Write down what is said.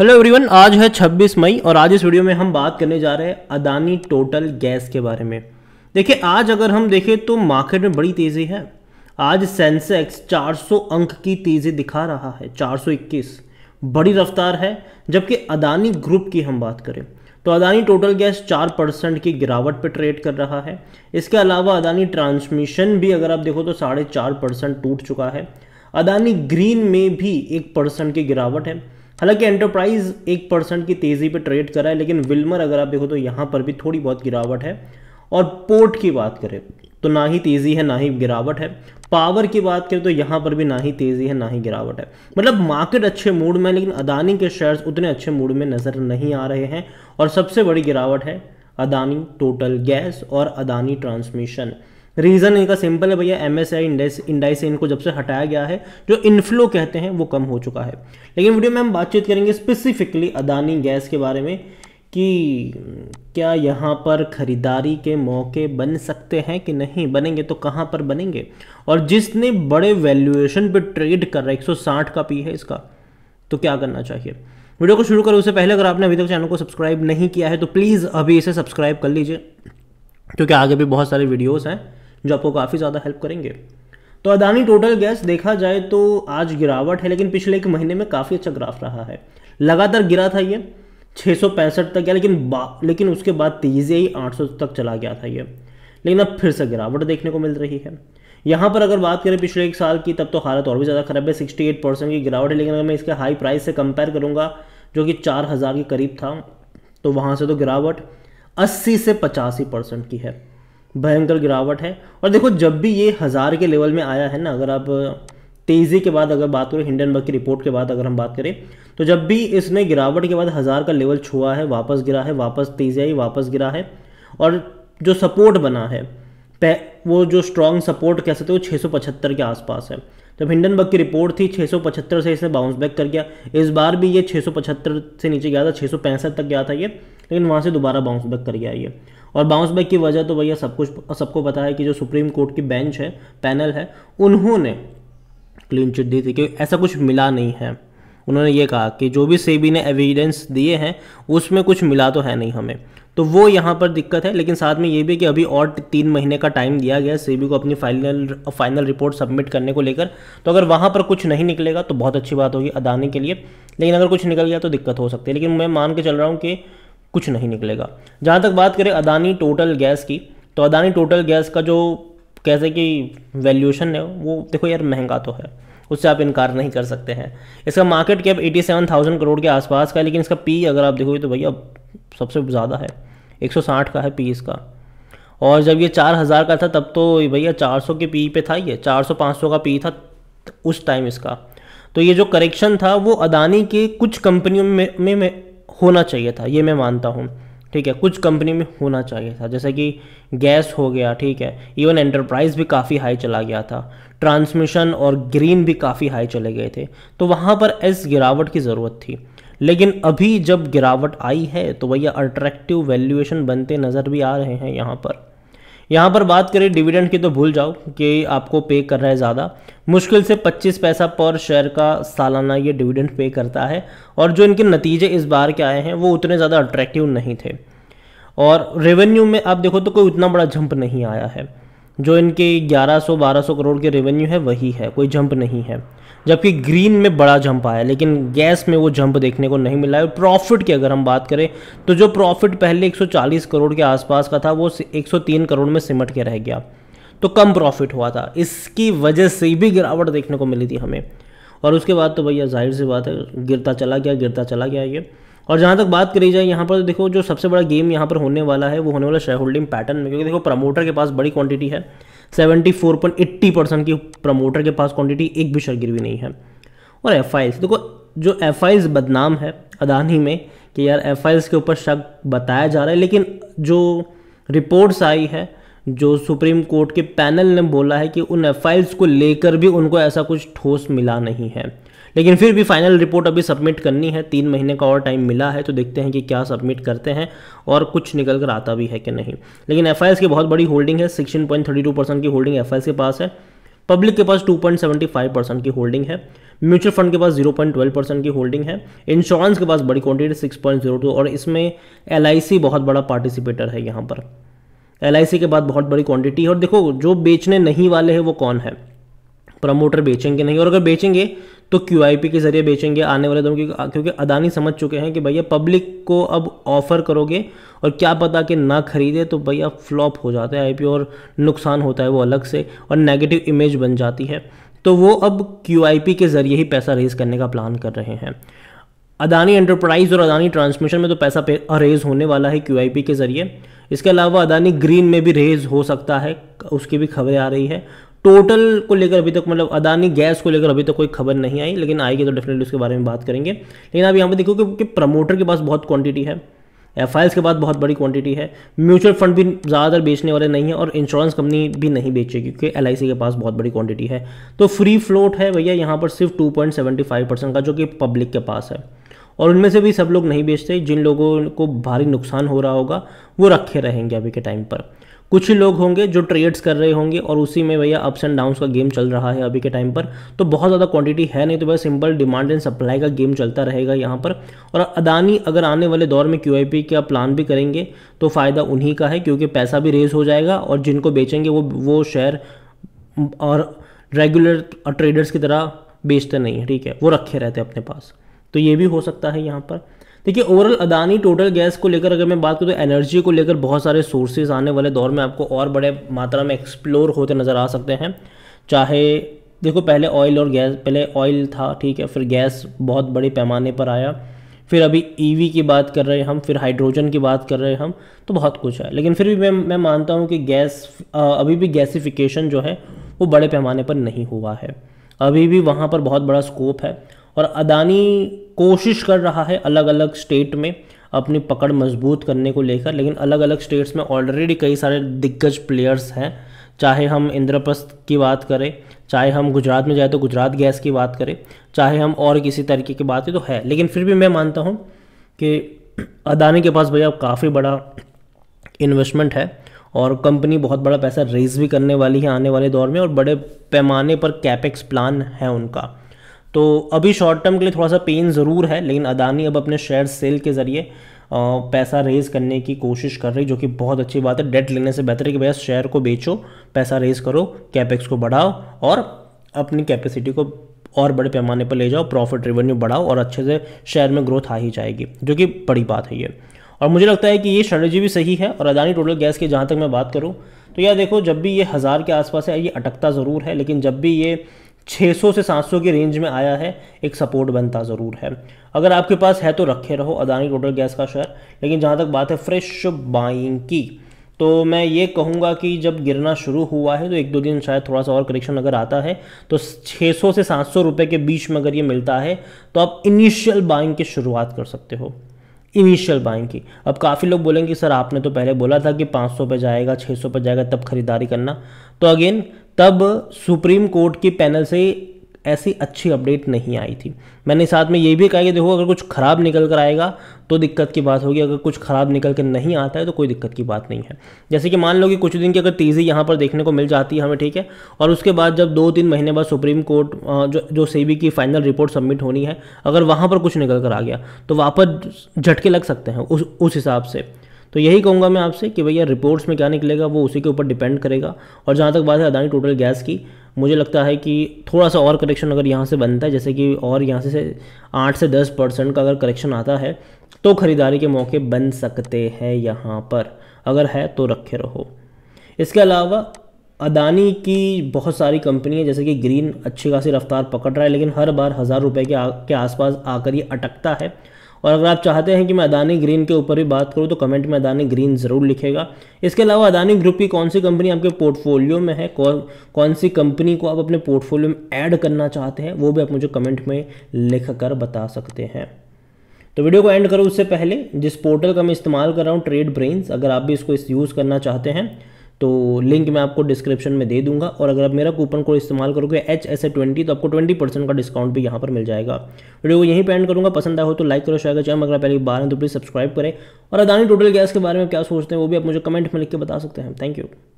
hello everyone आज है 26 मई और आज इस वीडियो में हम बात करने जा रहे हैं अदानी टोटल गैस के बारे में देखिए आज अगर हम देखें तो मार्केट में बड़ी तेज़ी है आज सेंसेक्स 400 अंक की तेज़ी दिखा रहा है 421 बड़ी रफ्तार है जबकि अदानी ग्रुप की हम बात करें तो अदानी टोटल गैस चार परसेंट की गिरावट पर ट्रेड कर रहा है इसके अलावा अदानी ट्रांसमिशन भी अगर आप देखो तो साढ़े चार परसेंट टूट चुका है अदानी ग्रीन में भी एक परसेंट की गिरावट है हालांकि एंटरप्राइज एक परसेंट की तेज़ी पे ट्रेड करा है लेकिन विल्मर अगर आप देखो तो यहाँ पर भी थोड़ी बहुत गिरावट है और पोर्ट की बात करें तो ना ही तेज़ी है ना ही गिरावट है पावर की बात करें तो यहाँ पर भी ना ही तेज़ी है ना ही गिरावट है मतलब मार्केट अच्छे मूड में लेकिन अदानी के शेयर्स उतने अच्छे मूड में नज़र नहीं आ रहे हैं और सबसे बड़ी गिरावट है अदानी टोटल गैस और अदानी ट्रांसमिशन रीज़न इनका सिंपल है भैया M S I indices indices इनको जब से हटाया गया है जो इनफ्लो कहते हैं वो कम हो चुका है लेकिन वीडियो में हम बातचीत करेंगे स्पेसिफिकली अदानी गैस के बारे में कि क्या यहाँ पर ख़रीदारी के मौके बन सकते हैं कि नहीं बनेंगे तो कहाँ पर बनेंगे और जिसने बड़े वैल्यूएशन पे ट्रेड कर रहा है एक का पी है इसका तो क्या करना चाहिए वीडियो को शुरू करो उससे पहले अगर आपने अभी तक चैनल को सब्सक्राइब नहीं किया है तो प्लीज़ अभी इसे सब्सक्राइब कर लीजिए क्योंकि आगे भी बहुत सारे वीडियोज़ हैं जो आपको काफ़ी ज़्यादा हेल्प करेंगे तो अदानी टोटल गैस देखा जाए तो आज गिरावट है लेकिन पिछले एक महीने में काफ़ी अच्छा ग्राफ रहा है लगातार गिरा था ये छः तक गया लेकिन लेकिन उसके बाद तेज़ी ही आठ तक चला गया था ये लेकिन अब फिर से गिरावट देखने को मिल रही है यहाँ पर अगर बात करें पिछले एक साल की तब तो हालत और भी ज़्यादा खराब है 68 परसेंट की गिरावट है लेकिन अगर मैं इसके हाई प्राइस से कंपेयर करूँगा जो कि 4000 के करीब था तो वहाँ से तो गिरावट 80 से पचासी परसेंट की है भयंकर गिरावट है और देखो जब भी ये हज़ार के लेवल में आया है ना अगर आप तेज़ी के बाद अगर बात करें हिंडनबर्ग की रिपोर्ट के बाद अगर हम बात करें तो जब भी इसने गिरावट के बाद हज़ार का लेवल छुआ है वापस गिरा है वापस तेज़ी आई वापस गिरा है और जो सपोर्ट बना है वो जो स्ट्रॉन्ग सपोर्ट कह सकते हो पचहत्तर के आसपास है जब हिंडनबर्ग की रिपोर्ट थी छः सौ पचहत्तर से इसने बाउंस बैक कर गया इस बार भी ये छः सौ पचहत्तर से नीचे गया था छः सौ पैंसठ तक गया था ये लेकिन वहाँ से दोबारा बाउंस बैक कर गया ये और बाउंस बैक की वजह तो भैया सब कुछ सबको पता है कि जो सुप्रीम कोर्ट की बेंच है पैनल है उन्होंने क्लीन चिट दी थी कि ऐसा कुछ मिला नहीं है उन्होंने ये कहा कि जो भी सेबी ने एविडेंस दिए हैं उसमें कुछ मिला तो है नहीं हमें तो वो यहाँ पर दिक्कत है लेकिन साथ में ये भी कि अभी और तीन महीने का टाइम दिया गया सेबी को अपनी फाइनल फाइनल रिपोर्ट सबमिट करने को लेकर तो अगर वहाँ पर कुछ नहीं निकलेगा तो बहुत अच्छी बात होगी अदानी के लिए लेकिन अगर कुछ निकल गया तो दिक्कत हो सकती है लेकिन मैं मान के चल रहा हूँ कि कुछ नहीं निकलेगा जहाँ तक बात करें अदानी टोटल गैस की तो अदानी टोटल गैस का जो कैसे कि वैल्यूशन है वो देखो यार महंगा तो है उससे आप इनकार नहीं कर सकते हैं इसका मार्केट कैप 87,000 करोड़ के आसपास का है लेकिन इसका पी अगर आप देखोगे तो भैया सबसे ज़्यादा है 160 का है पी इसका और जब ये 4,000 का था तब तो भैया 400 के पी पे था ये 400-500 का पी था उस टाइम इसका तो ये जो करेक्शन था वो अदानी के कुछ कंपनियों में, में, में होना चाहिए था ये मैं मानता हूँ ठीक है कुछ कंपनी में होना चाहिए था जैसे कि गैस हो गया ठीक है इवन एंटरप्राइज भी काफ़ी हाई चला गया था ट्रांसमिशन और ग्रीन भी काफ़ी हाई चले गए थे तो वहाँ पर इस गिरावट की ज़रूरत थी लेकिन अभी जब गिरावट आई है तो भैया अट्रैक्टिव वैल्यूएशन बनते नज़र भी आ रहे हैं यहाँ पर यहाँ पर बात करें डिविडेंड की तो भूल जाओ कि आपको पे कर रहा है ज़्यादा मुश्किल से 25 पैसा पर शेयर का सालाना ये डिविडेंड पे करता है और जो इनके नतीजे इस बार के आए हैं वो उतने ज़्यादा अट्रैक्टिव नहीं थे और रेवेन्यू में आप देखो तो कोई उतना बड़ा जंप नहीं आया है जो इनके 1100-1200 करोड़ के रेवेन्यू है वही है कोई जंप नहीं है जबकि ग्रीन में बड़ा जंप आया लेकिन गैस में वो जंप देखने को नहीं मिला है प्रॉफिट की अगर हम बात करें तो जो प्रॉफिट पहले 140 करोड़ के आसपास का था वो 103 करोड़ में सिमट के रह गया तो कम प्रॉफिट हुआ था इसकी वजह से भी गिरावट देखने को मिली थी हमें और उसके बाद तो भैया जाहिर सी बात है गिरता चला गया गिरता चला गया ये और जहाँ तक बात करी जाए यहाँ पर तो देखो जो सबसे बड़ा गेम यहाँ पर होने वाला है वो होने वाला शेयर होल्डिंग पैटर्न में क्योंकि देखो प्रमोटर के पास बड़ी क्वांटिटी है seventy four point eighty percent की प्रमोटर के पास क्वांटिटी एक भी शर्गिर गिरवी नहीं है और एफ देखो जो एफ बदनाम है अदानी में कि यार एफ के ऊपर शक बताया जा रहा है लेकिन जो रिपोर्ट्स आई है जो सुप्रीम कोर्ट के पैनल ने बोला है कि उन एफ को लेकर भी उनको ऐसा कुछ ठोस मिला नहीं है लेकिन फिर भी फाइनल रिपोर्ट अभी सबमिट करनी है तीन महीने का और टाइम मिला है तो देखते हैं कि क्या सबमिट करते हैं और कुछ निकल कर आता भी है कि नहीं लेकिन एफ की बहुत बड़ी होल्डिंग है सिक्सटीन की होल्डिंग एफ के पास है पब्लिक के पास फाइव परसेंट की होल्डिंग है म्यूचुअल फंड के पास 0.12 परसेंट की होल्डिंग है इंश्योरेंस के पास बड़ी क्वांटिटी सिक्स टू और इसमें एल बहुत बड़ा पार्टिसिपेटर है यहाँ पर एल के बाद बहुत बड़ी क्वांटिटी है और देखो जो बेचने नहीं वाले हैं वो कौन है प्रमोटर बेचेंगे नहीं और अगर बेचेंगे तो क्यू के ज़रिए बेचेंगे आने वाले दोनों क्योंकि अदानी समझ चुके हैं कि भैया पब्लिक को अब ऑफ़र करोगे और क्या पता कि ना खरीदे तो भैया फ्लॉप हो जाता है आई और नुकसान होता है वो अलग से और नेगेटिव इमेज बन जाती है तो वो अब क्यू के ज़रिए ही पैसा रेज़ करने का प्लान कर रहे हैं अदानी एंटरप्राइज और अदानी ट्रांसमिशन में तो पैसा रेज होने वाला है क्यू के ज़रिए इसके अलावा अदानी ग्रीन में भी रेज हो सकता है उसकी भी खबरें आ रही है टोटल को लेकर अभी तक मतलब अदानी गैस को लेकर अभी तक कोई खबर नहीं आई लेकिन आएगी तो डेफिनेटली उसके बारे में बात करेंगे लेकिन आप यहाँ पर देखो कि प्रमोटर के पास बहुत क्वांटिटी है एफ के पास बहुत बड़ी क्वांटिटी है म्यूचुअल फंड भी ज़्यादातर बेचने वाले नहीं है और इंश्योरेंस कंपनी भी नहीं बेचेगी क्योंकि एल के पास बहुत बड़ी क्वांटिटी है तो फ्री फ्लोट है भैया यहाँ पर सिर्फ 2.75 परसेंट का जो कि पब्लिक के पास है और उनमें से भी सब लोग नहीं बेचते जिन लोगों को भारी नुकसान हो रहा होगा वो रखे रहेंगे अभी के टाइम पर कुछ ही लोग होंगे जो ट्रेड्स कर रहे होंगे और उसी में भैया अप्स एंड डाउन्स का गेम चल रहा है अभी के टाइम पर तो बहुत ज़्यादा क्वांटिटी है नहीं तो भैया सिंपल डिमांड एंड सप्लाई का गेम चलता रहेगा यहाँ पर और अदानी अगर आने वाले दौर में क्यू का प्लान भी करेंगे तो फ़ायदा उन्हीं का है क्योंकि पैसा भी रेज हो जाएगा और जिनको बेचेंगे वो वो शेयर और रेगुलर ट्रेडर्स की तरह बेचते नहीं है ठीक है वो रखे रहते हैं अपने पास तो ये भी हो सकता है यहाँ पर देखिए ओवरऑल अदानी टोटल गैस को लेकर अगर मैं बात करूँ तो एनर्जी को लेकर बहुत सारे सोर्सेज आने वाले दौर में आपको और बड़े मात्रा में एक्सप्लोर होते नज़र आ सकते हैं चाहे देखो पहले ऑयल और गैस पहले ऑयल था ठीक है फिर गैस बहुत बड़े पैमाने पर आया फिर अभी ईवी e की बात कर रहे हैं हम फिर हाइड्रोजन की बात कर रहे हैं हम तो बहुत कुछ है लेकिन फिर भी मैं मैं मानता हूँ कि गैस अभी भी गैसिफिकेशन जो है वो बड़े पैमाने पर नहीं हुआ है अभी भी वहाँ पर बहुत बड़ा स्कोप है और अदानी कोशिश कर रहा है अलग अलग स्टेट में अपनी पकड़ मजबूत करने को लेकर लेकिन अलग अलग स्टेट्स में ऑलरेडी कई सारे दिग्गज प्लेयर्स हैं चाहे हम इंद्रप्रस्थ की बात करें चाहे हम गुजरात में जाए तो गुजरात गैस की बात करें चाहे हम और किसी तरीके की बात करें तो है लेकिन फिर भी मैं मानता हूँ कि अदानी के पास भैया काफ़ी बड़ा इन्वेस्टमेंट है और कंपनी बहुत बड़ा पैसा रेज भी करने वाली है आने वाले दौर में और बड़े पैमाने पर कैपेक्स प्लान है उनका तो अभी शॉर्ट टर्म के लिए थोड़ा सा पेन ज़रूर है लेकिन अदानी अब अपने शेयर सेल के ज़रिए पैसा रेज़ करने की कोशिश कर रही जो कि बहुत अच्छी बात है डेट लेने से बेहतर है कि भैया शेयर को बेचो पैसा रेज़ करो कैपेक्स को बढ़ाओ और अपनी कैपेसिटी को और बड़े पैमाने पर ले जाओ प्रॉफिट रेवेन्यू बढ़ाओ और अच्छे से शेयर में ग्रोथ आ ही जाएगी जो कि बड़ी बात है ये और मुझे लगता है कि ये स्ट्रेटजी भी सही है और अदानी टोटल गैस की जहाँ तक मैं बात करूँ तो यह देखो जब भी ये हज़ार के आसपास है ये अटकता ज़रूर है लेकिन जब भी ये 600 से 700 की रेंज में आया है एक सपोर्ट बनता ज़रूर है अगर आपके पास है तो रखे रहो अदानी टोटल गैस का शेयर लेकिन जहाँ तक बात है फ्रेश बाइंग की तो मैं ये कहूँगा कि जब गिरना शुरू हुआ है तो एक दो दिन शायद थोड़ा सा और करेक्शन अगर आता है तो 600 से 700 रुपए के बीच में अगर ये मिलता है तो आप इनिशियल बाइंग की शुरुआत कर सकते हो इनिशियल बाइंग की अब काफ़ी लोग बोलेंगे सर आपने तो पहले बोला था कि 500 सौ जाएगा 600 सौ जाएगा तब खरीदारी करना तो अगेन तब सुप्रीम कोर्ट की पैनल से ऐसी अच्छी अपडेट नहीं आई थी मैंने साथ में ये भी कहा कि देखो अगर कुछ ख़राब निकल कर आएगा तो दिक्कत की बात होगी अगर कुछ ख़राब निकल कर नहीं आता है तो कोई दिक्कत की बात नहीं है जैसे कि मान लो कि कुछ दिन की अगर तेज़ी यहाँ पर देखने को मिल जाती है हमें ठीक है और उसके बाद जब दो तीन महीने बाद सुप्रीम कोर्ट जो जो सेबी की फाइनल रिपोर्ट सबमिट होनी है अगर वहाँ पर कुछ निकल कर आ गया तो वापस झटके लग सकते हैं उस उस हिसाब से तो यही कहूँगा मैं आपसे कि भैया रिपोर्ट्स में क्या निकलेगा वो उसी के ऊपर डिपेंड करेगा और जहाँ तक बात है अदानी टोटल गैस की मुझे लगता है कि थोड़ा सा और करेक्शन अगर यहाँ से बनता है जैसे कि और यहाँ से आठ से दस परसेंट का अगर करेक्शन आता है तो ख़रीदारी के मौके बन सकते हैं यहाँ पर अगर है तो रखे रहो इसके अलावा अदानी की बहुत सारी कंपनी है जैसे कि ग्रीन अच्छी खासी रफ्तार पकड़ रहा है लेकिन हर बार हज़ार रुपये के, आ, के आसपास आकर ये अटकता है और अगर आप चाहते हैं कि मैं अदानी ग्रीन के ऊपर भी बात करूँ तो कमेंट में अदानी ग्रीन ज़रूर लिखेगा इसके अलावा अदानी ग्रुप की कौन सी कंपनी आपके पोर्टफोलियो में है कौन कौन सी कंपनी को आप अपने पोर्टफोलियो में ऐड करना चाहते हैं वो भी आप मुझे कमेंट में लिख कर बता सकते हैं तो वीडियो को एंड करो उससे पहले जिस पोर्टल का मैं इस्तेमाल कर रहा हूँ ट्रेड ब्रेन्स अगर आप भी इसको इस यूज़ करना चाहते हैं तो लिंक मैं आपको डिस्क्रिप्शन में दे दूंगा और अगर आप मेरा कूपन कोड इस्तेमाल करोगे एच एस ए ट्वेंटी तो आपको ट्वेंटी परसेंट का डिस्काउंट भी यहाँ पर मिल जाएगा वीडियो को यहीं पेंड करूँगा पसंद आया हो तो लाइक करो शेयर करो चाहे अगर पहले बार हैं तो प्लीज़ सब्सक्राइब करें और अदानी टोटल गैस के बारे में क्या सोचते हैं वो भी आप मुझे कमेंट में लिख के बता सकते हैं थैंक यू